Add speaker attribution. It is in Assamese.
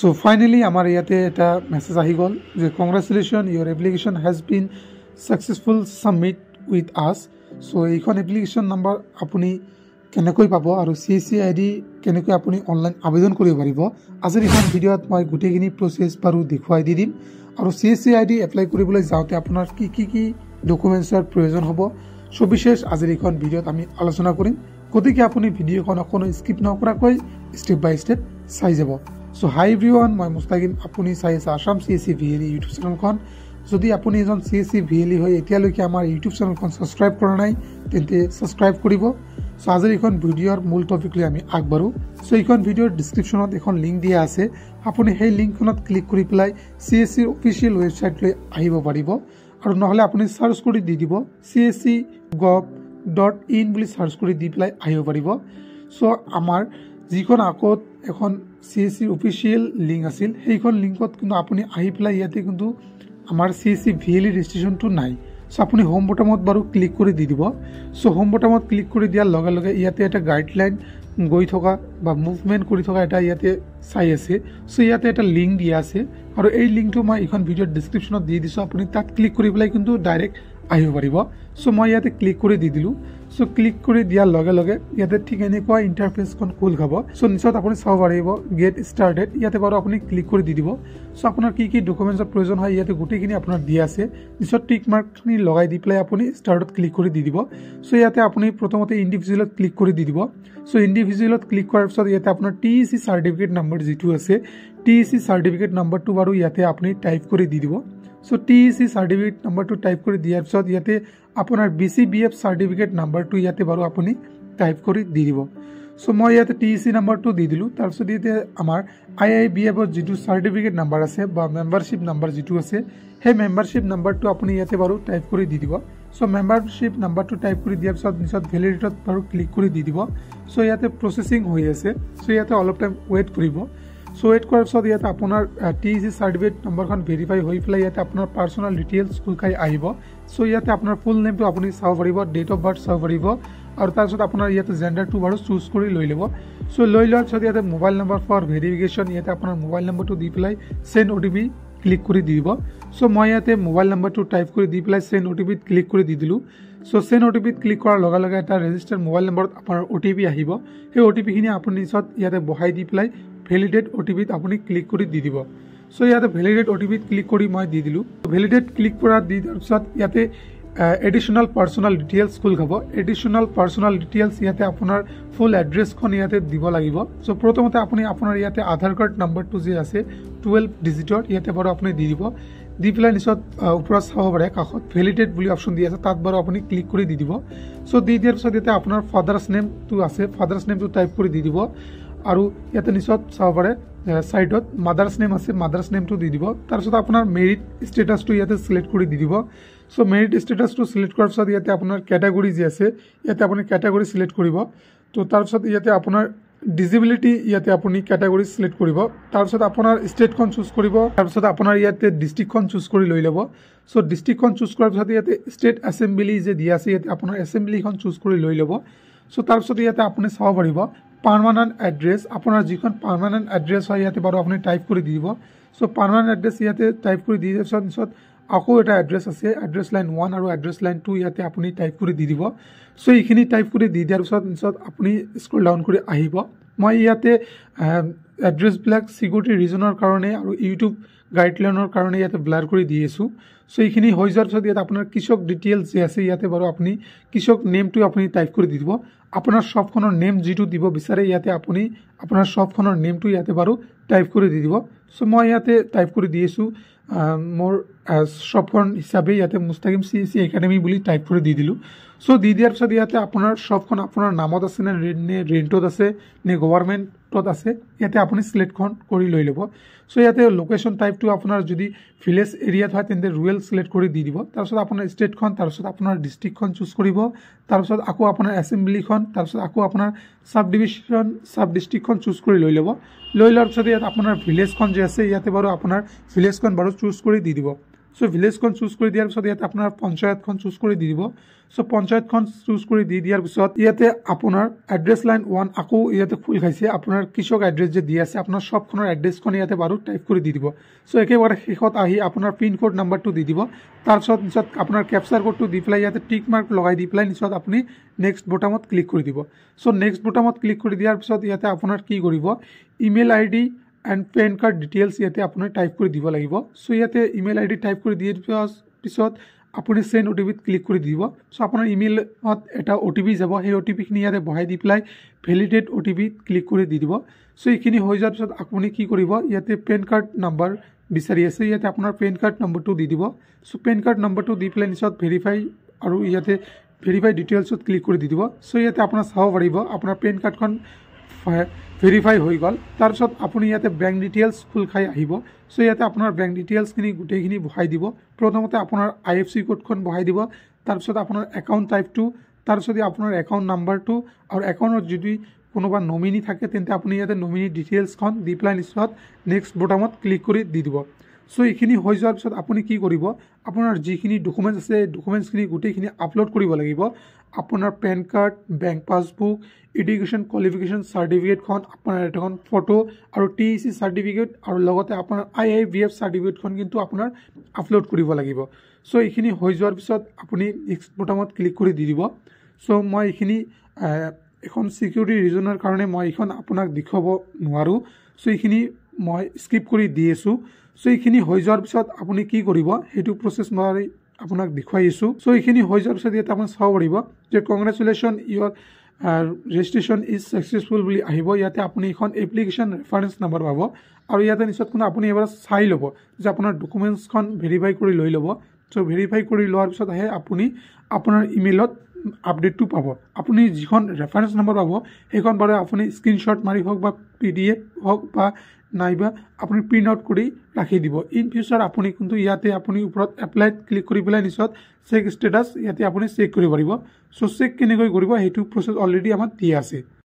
Speaker 1: সো ফাইনেলি আমাৰ ইয়াতে এটা মেছেজ আহি গ'ল যে congratulation your application has been successfully submit with us so' এইখন এপ্লিকেশ্যন নাম্বাৰ আপুনি কেনেকৈ পাব আৰু চি চি আই ডি কেনেকৈ আপুনি অনলাইন আবেদন কৰিব পাৰিব আজিৰ এইখন ভিডিঅ'ত মই গোটেইখিনি প্ৰচেছ বাৰু দেখুৱাই দি দিম আৰু C C I D apply কৰিবলৈ যাওঁতে আপোনাৰ কি কি কি ডকুমেণ্টছৰ প্ৰয়োজন হ'ব সবিশেষ আজিৰ এইখন ভিডিঅ'ত আমি আলোচনা কৰিম গতিকে আপুনি ভিডিঅ'খন অকণো স্কিপ নকৰাকৈ ষ্টেপ বাই ষ্টেপ চাই যাব চ' হাই ব্ৰিৱান মই মুস্তাকিম আপুনি চাই আছে Assam C S C V L E YouTube চেনেলখন যদি আপুনি এজন C S C V L E হয় এতিয়ালৈকে আমাৰ ইউটিউব চেনেলখন ছাবস্ক্ৰাইব কৰা নাই তেন্তে ছাবস্ক্ৰাইব কৰিব চ' আজিৰ এইখন ভিডিঅ'ৰ মূল টপিক লৈ আমি আগবাঢ়োঁ চ' এইখন ভিডিঅ'ৰ ডিছক্ৰিপশ্যনত এখন লিংক দিয়া আছে আপুনি সেই লিংকখনত ক্লিক কৰি পেলাই চি এছ চিৰ অফিচিয়েল ৱেবছাইটলৈ আহিব পাৰিব আৰু নহ'লে আপুনি ছাৰ্চ কৰি দি দিব C S C gov dot in বুলি ছাৰ্চ কৰি দি পেলাই আহিব পাৰিব চ' আমাৰ যিখন আকৌ এখন চি এ চিৰ অফিচিয়েল লিংক আছিল সেইখন লিংকত কিন্তু আপুনি আহি পেলাই ইয়াতে কিন্তু আমাৰ C A C V L E ৰেজিষ্ট্ৰেশ্যনটো নাই চ' আপুনি হোম বটমত বাৰু ক্লিক কৰি দি দিব চ' হোম বটমত ক্লিক কৰি দিয়াৰ লগে লগে ইয়াতে এটা গাইডলাইন গৈ থকা বা মুভমেণ্ট কৰি থকা এটা ইয়াতে চাই আছে চ' ইয়াতে এটা লিংক দিয়া আছে আৰু এই লিংকটো মই এইখন ভিডিঅ'ত ডিছক্ৰিপশ্যনত দি দিছোঁ আপুনি তাত ক্লিক কৰি পেলাই কিন্তু ডাইৰেক্ট আহিব পাৰিব চ' মই ইয়াতে ক্লিক কৰি দি দিলোঁ চ' ক্লিক কৰি দিয়াৰ লগে লগে ইয়াতে ঠিক এনেকুৱা ইণ্টাৰফেচখন খোল খাব চ' নিশ্চয় আপুনি চাব পাৰিব গেট ষ্টাৰ্টেড ইয়াতে বাৰু আপুনি ক্লিক কৰি দি দিব চ' আপোনাৰ কি কি ডকুমেণ্টছৰ প্ৰয়োজন হয় ইয়াতে গোটেইখিনি আপোনাৰ দি আছে নিশ্চয় টিক মাৰ্কখিনি লগাই দি পেলাই আপুনি ষ্টাৰ্টত ক্লিক কৰি দি দিব চ' ইয়াতে আপুনি প্ৰথমতে ইণ্ডিভিজুৱেলত ক্লিক কৰি দি দিব চ' ইণ্ডিভিজুৱেলত ক্লিক কৰাৰ পিছত ইয়াতে আপোনাৰ T E C certificate number যিটো আছে টি ই চি চাৰ্টিফিকেট নাম্বাৰটো বাৰু ইয়াতে আপুনি টাইপ কৰি দি দিব so' T E C certificate নম্বৰটো টাইপ কৰি দিয়াৰ পিছত ইয়াতে আপোনাৰ B C B F certificate নম্বৰটো ইয়াতে বাৰু আপুনি টাইপ কৰি দি দিব চ' মই ইয়াতে টি ই চি নম্বৰটো দি দিলোঁ তাৰপিছত ইয়াতে আমাৰ আই আই বি এফৰ যিটো চাৰ্টিফিকেট নম্বৰ আছে বা মেম্বাৰশ্বিপ নম্বৰ যিটো আছে সেই মেম্বাৰশ্বিপ নম্বৰটো আপুনি ইয়াতে বাৰু টাইপ কৰি দি দিব চ' মেম্বাৰশ্বিপ নম্বৰটো টাইপ কৰি দিয়াৰ পিছত পিছত ভেলিডেটত বাৰু ক্লিক কৰি দি দিব চ' ইয়াতে প্ৰচেছিং হৈ আছে চ' ইয়াতে অলপ টাইম ৱেইট কৰিব চ' ৱেইট কৰাৰ পিছত ইয়াত আপোনাৰ টি চি চাৰ্টিফিকেট নম্বৰখন ভেৰিফাই হৈ পেলাই ইয়াতে আপোনাৰ পাৰ্চনেল ডিটেইলছ খোলকাই আহিব চ' ইয়াতে আপোনাৰ ফুল নেমটো আপুনি চাব পাৰিব ডেট অফ বাৰ্থ চাব পাৰিব আৰু তাৰপিছত আপোনাৰ ইয়াতে জেণ্ডাৰটো বাৰু চুজ কৰি লৈ ল'ব চ' লৈ লোৱাৰ পিছত ইয়াতে মোবাইল নম্বৰ ফৰ ভেৰিফিকেশ্যন ইয়াতে আপোনাৰ মোবাইল নম্বৰটো দি পেলাই send O' T P click কৰি দিব চ' মই ইয়াতে মোবাইল নম্বৰটো টাইপ কৰি দি পেলাই চেণ্ড অ' টি পিত ক্লিক কৰি দি দিলোঁ চ' চেণ্ড অ' টি পিত ক্লিক কৰাৰ লগে লগে এটা ৰেজিষ্টাৰ মোবাইল নম্বৰত আপোনাৰ অ' টি পি আহিব সেই অ' টি পিখিনি আপুনি পেলাই ভেলিডেট অটিপিত আপুনি ক্লিক কৰি দি দিব চ' ইয়াতে ভেলিডেট অটিপিত ক্লিক কৰি মই দি দিলোঁ ভেলিডেট ক্লিক কৰা দি দিয়াৰ পিছত ইয়াতে এডিশ্যনেল পাৰ্চনেল ডিটেইলছ খোল খাব এডিশ্যনেল পাৰ্চনেল ডিটেইলছ ইয়াতে আপোনাৰ ফুল এড্ৰেছখন ইয়াতে দিব লাগিব চ' প্ৰথমতে আপুনি আপোনাৰ ইয়াতে আধাৰ কাৰ্ড নম্বৰটো যি আছে টুৱেল্ভ ডিজিটৰ ইয়াতে বাৰু আপুনি দি দিব দি পেলাই নিচত ওপৰত চাব পাৰে কাষত ভেলিডেট বুলি অপশ্যন দি আছে তাত বাৰু আপুনি ক্লিক কৰি দি দিব চ' দি দিয়াৰ পিছত ইয়াতে আপোনাৰ ফাডাৰ্ছ নেমটো আছে ফাডাৰ্ছ নেমটো টাইপ কৰি দি দিব আৰু ইয়াতে নিচত চাব পাৰে ছাইডত মাদাৰ্ছ নেম আছে মাদাৰ্ছ নেমটো দি দিব তাৰপিছত আপোনাৰ মেৰিট ষ্টেটাছটো ইয়াতে ছিলেক্ট কৰি দি দিব চ' মেৰিট ষ্টেটাছটো ছিলেক্ট কৰাৰ পিছত ইয়াতে আপোনাৰ কেটাগৰি যি আছে ইয়াতে আপুনি কেটাগৰি ছিলেক্ট কৰিব ত' তাৰপিছত ইয়াতে আপোনাৰ ডিজিবিলিটি ইয়াতে আপুনি কেটাগৰি ছিলেক্ট কৰিব তাৰপিছত আপোনাৰ ষ্টেটখন চুজ কৰিব তাৰপিছত আপোনাৰ ইয়াতে ডিষ্ট্ৰিক্টখন চুজ কৰি লৈ ল'ব চ' ডিষ্ট্ৰিক্টখন চুজ কৰাৰ পিছত ইয়াতে ষ্টেট এছেম্বলি যে দিয়া আছে ইয়াতে আপোনাৰ এছেম্বলিখন চুজ কৰি লৈ ল'ব চ' তাৰপিছত ইয়াতে আপুনি চাব পাৰিব পাৰ্মানেণ্ট এড্ৰেছ আপোনাৰ যিখন পাৰ্মানেণ্ট এড্ৰেছ হয় ইয়াতে বাৰু আপুনি টাইপ কৰি দি দিব চ' পাৰ্মানেণ্ট এড্ৰেছ ইয়াতে টাইপ কৰি দি দিয়াৰ পিছত পিছত আকৌ এটা এড্ৰেছ আছে এড্ৰেছ লাইন ওৱান আৰু এড্ৰেছ লাইন টু ইয়াতে আপুনি টাইপ কৰি দি দিব চ' এইখিনি টাইপ কৰি দি দিয়াৰ পিছত পিছত আপুনি স্কুল ডাউন কৰি আহিব মই ইয়াতে এড্ৰেছবিলাক চিকিউৰিটি ৰিজনৰ কাৰণে আৰু ইউটিউব গাইডলাইনৰ কাৰণে ইয়াতে ব্লাৰ কৰি দি আছোঁ চ' এইখিনি হৈ যোৱাৰ পিছত ইয়াত আপোনাৰ কৃষক ডিটেইলছ যি আছে ইয়াতে বাৰু আপুনি কৃষক নেমটো আপুনি টাইপ কৰি দিব আপোনাৰ শ্বপখনৰ নেম যিটো দিব বিচাৰে ইয়াতে আপুনি আপোনাৰ শ্বপখনৰ নেমটো ইয়াতে বাৰু টাইপ কৰি দি দিব চ' মই ইয়াতে টাইপ কৰি দি আছোঁ মোৰ শ্বপখন হিচাপে ইয়াতে মুস্তাকিম চি চি একাডেমি বুলি টাইপ কৰি দি দিলোঁ চ' দি দিয়াৰ পিছত ইয়াতে আপোনাৰ শ্বপখন আপোনাৰ নামত আছেনে নে ৰেণ্টত আছে নে গভাৰ্মেণ্টত আছে ইয়াতে আপুনি চিলেক্টখন কৰি লৈ ল'ব চ' ইয়াতে লোকেশ্যন টাইপটো আপোনাৰ যদি ভিলেজ এৰিয়াত হয় তেন্তে ৰুৰেল চিলেক্ট কৰি দি দিব তাৰপিছত আপোনাৰ ষ্টেটখন তাৰপিছত আপোনাৰ ডিষ্ট্ৰিক্টখন চুজ কৰিব তাৰপিছত আকৌ আপোনাৰ এছেম্বলিখন তাৰপিছত আকৌ আপোনাৰ চাব ডিভিশ্যন চাব ডিষ্ট্ৰিক্টখন চুজ কৰি লৈ ল'ব লৈ লোৱাৰ পিছত ইয়াত আপোনাৰ ভিলেজখন যে আছে ইয়াতে বাৰু আপোনাৰ ভিলেজখন বাৰু চুজ কৰি দি দিব চ' ভিলেজখন চুজ কৰি দিয়াৰ পিছত ইয়াতে আপোনাৰ পঞ্চায়তখন চুজ কৰি দি দিব চ' পঞ্চায়তখন চুজ কৰি দি দিয়াৰ পিছত ইয়াতে আপোনাৰ এড্ৰেছ লাইন ওৱান আকৌ ইয়াতে খোল খাইছে আপোনাৰ কৃষক এড্ৰেছ যে দি আছে আপোনাৰ চবখনৰ এড্ৰেছখন ইয়াতে বাৰু টাইপ কৰি দি দিব চ' একেবাৰে শেষত আহি আপোনাৰ পিনক'ড নাম্বাৰটো দি দিব তাৰপিছত পিছত আপোনাৰ কেপচাৰ কোডটো দি পেলাই ইয়াতে টিক মাৰ্ক লগাই দি পেলাই পিছত আপুনি নেক্সট বুটামত ক্লিক কৰি দিব চ' নেক্সট বুটামত ক্লিক কৰি দিয়াৰ পিছত ইয়াতে আপোনাৰ কি কৰিব email I and PAN card details ইয়াতে আপুনি টাইপ কৰি দিব লাগিব চ' ইয়াতে ইমেইল আই ডি টাইপ কৰি দিয়ে পিছত আপুনি চেণ্ড অ' টি পিত ক্লিক কৰি দিব চ' আপোনাৰ ইমেইলত এটা অ' টি পি যাব সেই অ' টি পিখিনি ইয়াতে বহাই দি পেলাই ভেলিডেট অ' টি পিত ক্লিক কৰি দি দিব চ' এইখিনি হৈ যোৱাৰ পিছত আপুনি কি কৰিব ইয়াতে পেন কাৰ্ড নাম্বাৰ বিচাৰি আছে ইয়াতে আপোনাৰ পেন কাৰ্ড নম্বৰটো দি দিব চ' পেন কাৰ্ড নম্বৰটো দি পেলাই নিচত ভেৰিফাই আৰু ইয়াতে ভেৰিফাই ডিটেইলছত ক্লিক কৰি দি দিব চ' ইয়াতে আপোনাৰ চাব পাৰিব আপোনাৰ পেন কাৰ্ডখন ভেৰিফাই হৈ গল তাৰপিছত আপুনি ইয়াতে বেংক ডিটেইলছ খোল খাই আহিব চ' ইয়াতে আপোনাৰ বেংক ডিটেইলছখিনি গোটেইখিনি বহাই দিব প্ৰথমতে আপোনাৰ আই এফ চি কোডখন বহাই দিব তাৰপিছত আপোনাৰ একাউণ্ট টাইপটো তাৰপিছত আপোনাৰ একাউণ্ট নাম্বাৰটো আৰু একাউণ্টত যদি কোনোবা নমিনি থাকে তেন্তে আপুনি ইয়াতে নমিনি ডিটেইলছখন দি পেলাই নিশ্চয় নেক্সট বটামত ক্লিক কৰি দি দিব চ' এইখিনি হৈ যোৱাৰ পিছত আপুনি কি কৰিব আপোনাৰ যিখিনি ডকুমেণ্টছ আছে ডকুমেণ্টছখিনি গোটেইখিনি আপলোড কৰিব লাগিব আপোনাৰ PAN card bank passbook education qualification চাৰ্টিফিকেটখন আপোনাৰ এখন ফটো আৰু টি ই চি চাৰ্টিফিকেট আৰু লগতে আপোনাৰ আই আই বি এফ চাৰ্টিফিকেটখন কিন্তু আপোনাৰ আপলোড কৰিব লাগিব চ' এইখিনি হৈ যোৱাৰ পিছত আপুনি নেক্সট বটামত ক্লিক কৰি দি দিব চ' মই এইখিনি এখন ছিকিউৰিটি ৰিজনৰ কাৰণে মই এইখন আপোনাক দেখুৱাব নোৱাৰোঁ চ' এইখিনি মই স্কিপ কৰি দি আছোঁ ছ' এইখিনি হৈ যোৱাৰ পিছত আপুনি কি কৰিব সেইটো প্ৰচেছ মই আপোনাক দেখুৱাই দেখুৱাইছোঁ চ' এইখিনি হৈ যোৱাৰ পিছত ইয়াত আপুনি চাব পাৰিব যে congratulation your registration is successful বুলি আহিব ইয়াতে আপুনি এইখন এপ্লিকেশ্যন ৰেফাৰেঞ্চ নাম্বাৰ পাব আৰু ইয়াতে নিশ্চয় কোনো আপুনি এবাৰ চাই ল'ব যে আপোনাৰ ডকুমেণ্টছখন ভেৰিফাই কৰি লৈ ল'ব চ' ভেৰিফাই কৰি লোৱাৰ পিছত আহে আপুনি আপোনাৰ ইমেইলত আপডেটটো পাব আপুনি যিখন ৰেফাৰেঞ্চ নাম্বাৰ পাব সেইখন বাৰু আপুনি স্ক্ৰীণশ্বট মাৰি হওক বা পি ডি এফ হওক বা নাইবা আপুনি প্ৰিণ্ট আউট কৰি ৰাখি দিব ইন ফিউচাৰ আপুনি কিন্তু ইয়াতে আপুনি ওপৰত এপ্লাইত ক্লিক কৰি পেলাই নিশ্চয় চেক ষ্টেটাছ ইয়াতে আপুনি চেক কৰিব পাৰিব চ' চেক কেনেকৈ কৰিব সেইটো প্ৰচেছ অলৰেডি আমাৰ দিয়া আছে